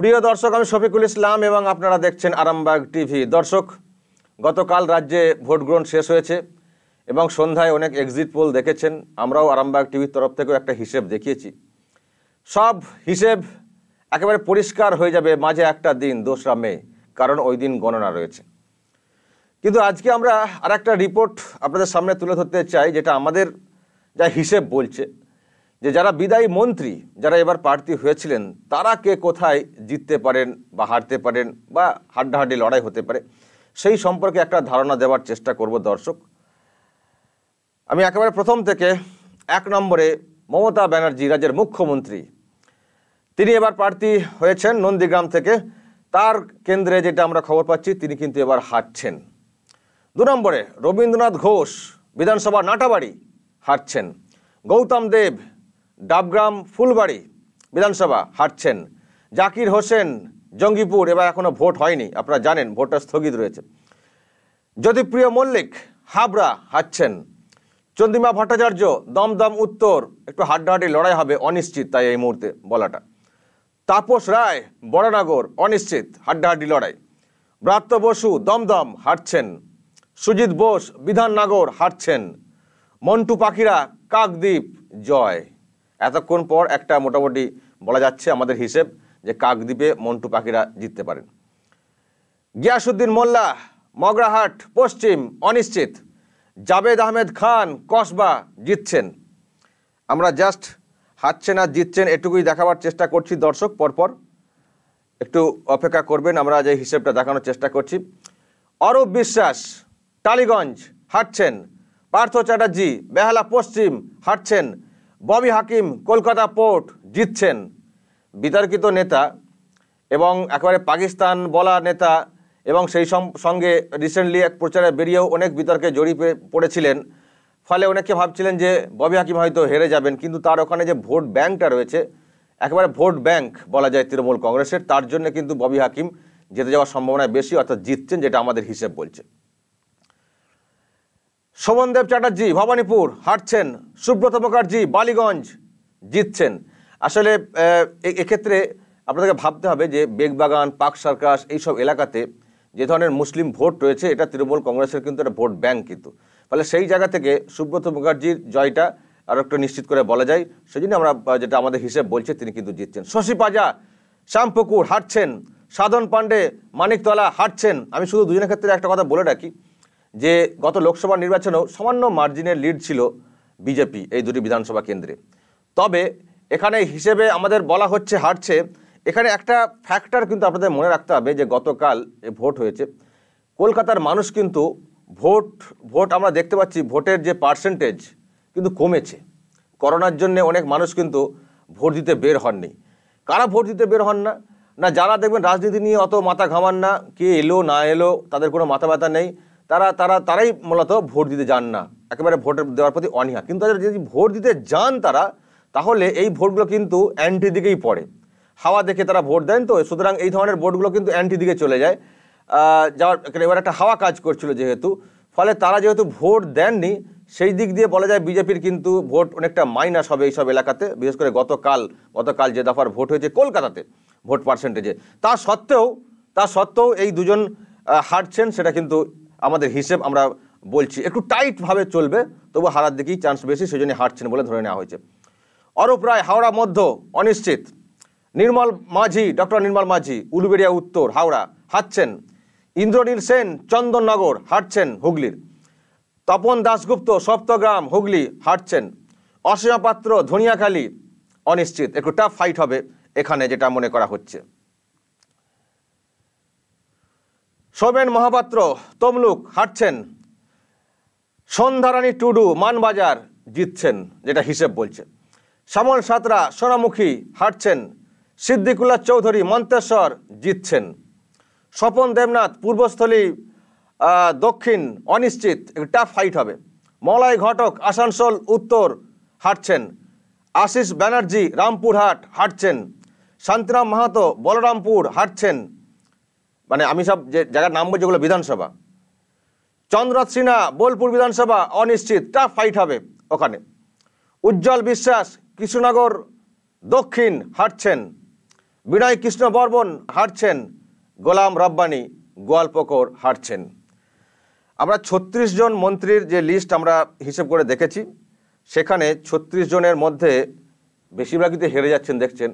প্রিয় দর্শক আমি শফিকুল ইসলাম এবং আপনারা দেখছেন আরামবাগ টিভি দর্শক গতকাল রাজ্যে ভোট গ্রহণ শেষ হয়েছে এবং সন্ধ্যায় অনেক এক্সিট পোল দেখেছেন আমরাও আরামবাগ টিভির তরফ থেকেও একটা হিসেব দেখিয়েছি সব হিসেব একেবারে পরিষ্কার হয়ে যাবে মাঝে একটা দিন দোসরা মে কারণ ওই দিন গণনা রয়েছে কিন্তু আজকে আমরা আর একটা রিপোর্ট আপনাদের সামনে তুলে ধরতে চাই যেটা আমাদের যা হিসেব বলছে যে যারা বিদায়ী মন্ত্রী যারা এবার প্রার্থী হয়েছিলেন তারা কে কোথায় জিততে পারেন বা হারতে পারেন বা হাড্ডাহাড্ডি লড়াই হতে পারে সেই সম্পর্কে একটা ধারণা দেওয়ার চেষ্টা করব দর্শক আমি একেবারে প্রথম থেকে এক নম্বরে মমতা ব্যানার্জি রাজ্যের মুখ্যমন্ত্রী তিনি এবার প্রার্থী হয়েছেন নন্দীগ্রাম থেকে তার কেন্দ্রে যেটা আমরা খবর পাচ্ছি তিনি কিন্তু এবার হাঁটছেন দু নম্বরে রবীন্দ্রনাথ ঘোষ বিধানসভা নাটাবাড়ি হাঁটছেন গৌতম দেব ডাবগ্রাম ফুলবাড়ি বিধানসভা হাঁটছেন জাকির হোসেন জঙ্গিপুর এবার এখনও ভোট হয়নি আপনারা জানেন ভোটটা স্থগিত রয়েছে জ্যোতিপ্রিয় মল্লিক হাবড়া হাঁটছেন চন্দ্রিমা ভট্টাচার্য দমদম উত্তর একটু হাড্ডাহাড্ডি লড়াই হবে অনিশ্চিত তাই এই মুহূর্তে বলাটা তাপস রায় বড়নগর অনিশ্চিত হাড্ডাহাড্ডি লড়াই ব্রাত্য বসু দমদম হাঁটছেন সুজিত বোস বিধাননগর হাঁটছেন মন্টু পাখিরা কাকদ্বীপ জয় এতক্ষণ পর একটা মোটামুটি বলা যাচ্ছে আমাদের হিসেব যে কাকদ্বীপে মন্টু পাখিরা জিততে পারেন গিয়াসুদ্দিন মোল্লা মগরাহাট পশ্চিম অনিশ্চিত জাবেদ আহমেদ খান কসবা জিতছেন আমরা জাস্ট হাঁটছে আর জিতছেন এটুকুই দেখাবার চেষ্টা করছি দর্শক পরপর একটু অপেক্ষা করবেন আমরা যে হিসেবটা দেখানোর চেষ্টা করছি অরূপ বিশ্বাস টালিগঞ্জ হাঁটছেন পার্থ চ্যাটার্জি বেহালা পশ্চিম হাঁটছেন ববি হাকিম কলকাতা পোর্ট জিতছেন বিতর্কিত নেতা এবং একেবারে পাকিস্তান বলা নেতা এবং সেই সঙ্গে রিসেন্টলি এক প্রচারে বেরিয়েও অনেক বিতর্কে জড়িয়ে পড়েছিলেন ফলে অনেকে ভাবছিলেন যে ববি হাকিম হয়তো হেরে যাবেন কিন্তু তার ওখানে যে ভোট ব্যাঙ্কটা রয়েছে একেবারে ভোট ব্যাংক বলা যায় তৃণমূল কংগ্রেসের তার জন্য কিন্তু ববি হাকিম জিতে যাওয়ার সম্ভাবনা বেশি অর্থাৎ জিতছেন যেটা আমাদের হিসেব বলছে সোমনদেব চ্যাটার্জি ভবানীপুর হারছেন সুব্রত মুখার্জি বালিগঞ্জ জিতছেন আসলে এক্ষেত্রে আপনাদেরকে ভাবতে হবে যে বেগবাগান পাক সার্কাস এইসব এলাকাতে যে ধরনের মুসলিম ভোট রয়েছে এটা তৃণমূল কংগ্রেসের কিন্তু একটা ভোট ব্যাংক কিন্তু ফলে সেই জায়গা থেকে সুব্রত মুখার্জির জয়টা আরও একটু নিশ্চিত করে বলা যায় সেই জন্য আমরা যেটা আমাদের হিসেব বলছে তিনি কিন্তু জিতছেন শশী পাজা শ্যামপুকুর হারছেন সাধন পাণ্ডে মানিকতলা হারছেন আমি শুধু দুজনের ক্ষেত্রে একটা কথা বলে রাখি যে গত লোকসভা নির্বাচনেও সামান্য মার্জিনের লিড ছিল বিজেপি এই দুটি বিধানসভা কেন্দ্রে তবে এখানে হিসেবে আমাদের বলা হচ্ছে হারছে এখানে একটা ফ্যাক্টর কিন্তু আপনাদের মনে রাখতে হবে যে গতকাল এ ভোট হয়েছে কলকাতার মানুষ কিন্তু ভোট ভোট আমরা দেখতে পাচ্ছি ভোটের যে পার্সেন্টেজ কিন্তু কমেছে করোনার জন্য অনেক মানুষ কিন্তু ভোট দিতে বের হননি কারা ভোট দিতে বের হন না না যারা দেখবেন রাজনীতি নিয়ে অত মাথা ঘামান না কে এলো না এলো তাদের কোনো মাথা ব্যথা নেই তারা তারা তারাই মূলত ভোট দিতে যান না একেবারে ভোট দেওয়ার প্রতি অনীহা কিন্তু তাদের যদি ভোট দিতে যান তারা তাহলে এই ভোটগুলো কিন্তু অ্যান্টি দিকেই পড়ে হাওয়া দেখে তারা ভোট দেন তো সুতরাং এই ধরনের ভোটগুলো কিন্তু অ্যান্টি দিকে চলে যায় যাওয়ার এবার একটা হাওয়া কাজ করছিল যেহেতু ফলে তারা যেহেতু ভোট দেননি সেই দিক দিয়ে বলা যায় বিজেপির কিন্তু ভোট অনেকটা মাইনাস হবে এইসব এলাকাতে বিশেষ করে গতকাল গতকাল যে দফার ভোট হয়েছে কলকাতাতে ভোট পার্সেন্টেজে তা সত্ত্বেও তা সত্ত্বেও এই দুজন হারছেন সেটা কিন্তু আমাদের হিসেব আমরা বলছি একটু টাইটভাবে চলবে তবু হারার দিকেই চান্স বেশি সেই জন্য হারছেন বলে ধরে নেওয়া হয়েছে অরূপ রায় হাওড়া মধ্য অনিশ্চিত নির্মল মাঝি ডক্টর নির্মল মাঝি উলুবেড়িয়া উত্তর হাওড়া হাঁটছেন ইন্দ্রনীল সেন চন্দননগর হাঁটছেন হুগলির তপন দাশগুপ্ত সপ্তগ্রাম হুগলি হাঁটছেন অসীমা পাত্র ধনিয়াখালী অনিশ্চিত একটু টাফ ফাইট হবে এখানে যেটা মনে করা হচ্ছে সোমেন মহাপাত্র তমলুক হাঁটছেন সন্ধ্যারানী টুডু মানবাজার জিতছেন যেটা হিসেব বলছে শ্যামল সাতরা সোনামুখী হাঁটছেন সিদ্দিকুল্লা চৌধুরী মন্তেশ্বর জিতছেন স্বপন দেবনাথ পূর্বস্থলী দক্ষিণ অনিশ্চিত টাফ ফাইট হবে মলয় ঘটক আসানসোল উত্তর হাঁটছেন আশিস ব্যানার্জি রামপুরহাট হাঁটছেন শান্তিরাম মাহাতো বলরামপুর হাঁটছেন মানে আমি সব যে জায়গার নাম বলছি যেগুলো বিধানসভা চন্দ্রনাথ সিনহা বোলপুর বিধানসভা অনিশ্চিত টাফ ফাইট হবে ওখানে উজ্জ্বল বিশ্বাস কৃষ্ণনগর দক্ষিণ হাঁটছেন বিনয় কৃষ্ণ বর্মন হাঁটছেন গোলাম রব্বানি গোয়ালপকর হাঁটছেন আমরা ছত্রিশ জন মন্ত্রীর যে লিস্ট আমরা হিসেব করে দেখেছি সেখানে ছত্রিশ জনের মধ্যে বেশিরভাগই হেরে যাচ্ছেন দেখছেন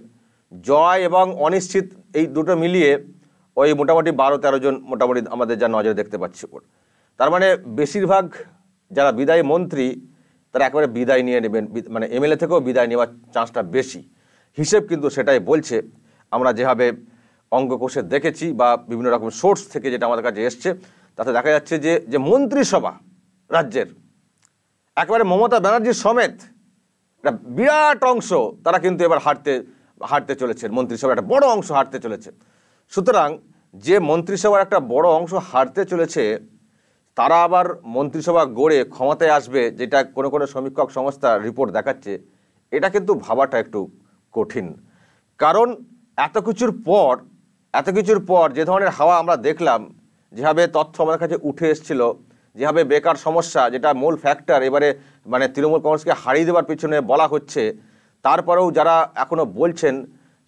জয় এবং অনিশ্চিত এই দুটো মিলিয়ে ওই মোটামুটি বারো তেরো জন মোটামুটি আমাদের যা নজরে দেখতে পাচ্ছি ওর তার মানে বেশিরভাগ যারা বিদায়ী মন্ত্রী তারা একেবারে বিদায় নিয়ে নেবেন মানে এমএলএ থেকেও বিদায় নেওয়ার চান্সটা বেশি হিসেব কিন্তু সেটাই বলছে আমরা যেভাবে অঙ্গ কোষে দেখেছি বা বিভিন্ন রকম সোর্স থেকে যেটা আমাদের কাছে এসছে তাতে দেখা যাচ্ছে যে যে মন্ত্রিসভা রাজ্যের একেবারে মমতা ব্যানার্জির সমেত একটা বিরাট অংশ তারা কিন্তু এবার হারতে হারতে চলেছে মন্ত্রিসভা একটা বড় অংশ হারতে চলেছে সুতরাং যে মন্ত্রিসভার একটা বড় অংশ হারতে চলেছে তারা আবার মন্ত্রিসভা গড়ে ক্ষমতায় আসবে যেটা কোনো কোনো সমীক্ষক সংস্থা রিপোর্ট দেখাচ্ছে এটা কিন্তু ভাবাটা একটু কঠিন কারণ এত কিছুর পর এত কিছুর পর যে ধরনের হাওয়া আমরা দেখলাম যেভাবে তথ্য আমাদের কাছে উঠে এসেছিল যেভাবে বেকার সমস্যা যেটা মূল ফ্যাক্টর এবারে মানে তৃণমূল কংগ্রেসকে হারিয়ে দেওয়ার পিছনে বলা হচ্ছে তারপরেও যারা এখনও বলছেন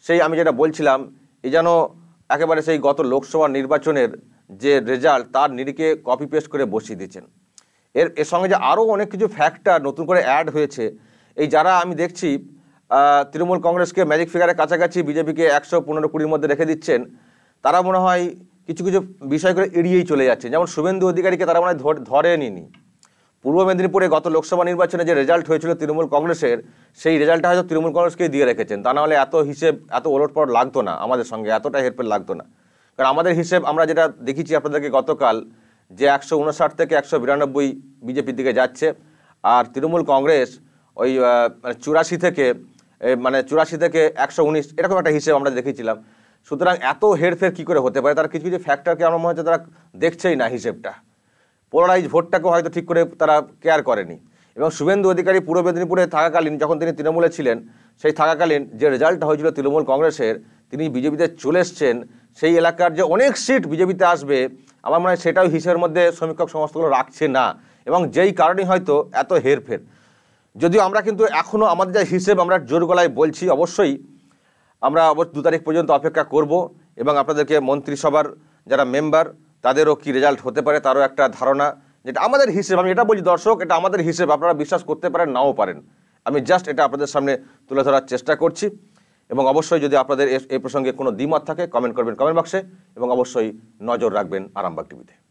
সেই আমি যেটা বলছিলাম এ যেন একেবারে সেই গত লোকসভা নির্বাচনের যে রেজাল্ট তার নিরিখে কপি পেস্ট করে বসিয়ে দিয়েছেন এর এর সঙ্গে যে আরও অনেক কিছু ফ্যাক্টর নতুন করে অ্যাড হয়েছে এই যারা আমি দেখছি তৃণমূল কংগ্রেসকে ম্যাজিক ফিগারের কাছাকাছি বিজেপিকে একশো পনেরো কুড়ির মধ্যে রেখে দিচ্ছেন তারা মনে হয় কিছু কিছু বিষয় করে এড়িয়েই চলে যাচ্ছে যেমন শুভেন্দু অধিকারীকে তারা মনে হয় ধরে নিনি পূর্ব মেদিনীপুরে গত লোকসভা নির্বাচনে যে রেজাল্ট হয়েছিল তৃণমূল কংগ্রেসের সেই রেজাল্টটা হয়তো তৃণমূল কংগ্রেসকেই দিয়ে রেখেছেন তা নাহলে এত হিসেব এত ওলটপট লাগতো না আমাদের সঙ্গে এতটা হেরফের লাগতো না কারণ আমাদের হিসেব আমরা যেটা দেখেছি আপনাদেরকে গতকাল যে একশো উনষাট থেকে একশো বিরানব্বই বিজেপির দিকে যাচ্ছে আর তৃণমূল কংগ্রেস ওই মানে চুরাশি থেকে মানে চুরাশি থেকে একশো উনিশ এরকম একটা হিসেব আমরা দেখেছিলাম সুতরাং এত হেরফের কী করে হতে পারে তার কিছু কিছু ফ্যাক্টরকে আমার মনে হচ্ছে তারা দেখছেই না হিসেবটা পোলারাইজ ভোটটাকে হয়তো ঠিক করে তারা কেয়ার করেনি এবং শুভেন্দু অধিকারী পূর্ব মেদিনীপুরে থাকাকালীন যখন তিনি তৃণমূলে ছিলেন সেই থাকাকালীন যে রেজাল্টটা হয়েছিল তৃণমূল কংগ্রেসের তিনি বিজেপিতে চলে এসছেন সেই এলাকার যে অনেক সিট বিজেপিতে আসবে আমার মনে হয় সেটাও হিসেবের মধ্যে সমীক্ষক সংস্থাগুলো রাখছে না এবং যেই কারণেই হয়তো এত হেরফের যদিও আমরা কিন্তু এখনও আমাদের যা হিসেব আমরা জোর গলায় বলছি অবশ্যই আমরা অবশ্য দু তারিখ পর্যন্ত অপেক্ষা করব এবং আপনাদেরকে মন্ত্রিসভার যারা মেম্বার তাদেরও কি রেজাল্ট হতে পারে তারও একটা ধারণা যেটা আমাদের হিসেব আমি এটা বলছি দর্শক এটা আমাদের হিসেব আপনারা বিশ্বাস করতে পারেন নাও পারেন আমি জাস্ট এটা আপনাদের সামনে তুলে ধরার চেষ্টা করছি এবং অবশ্যই যদি আপনাদের এই প্রসঙ্গে কোনো দ্বিমত থাকে কমেন্ট করবেন কমেন্ট বক্সে এবং অবশ্যই নজর রাখবেন আরামবাগ টিভিতে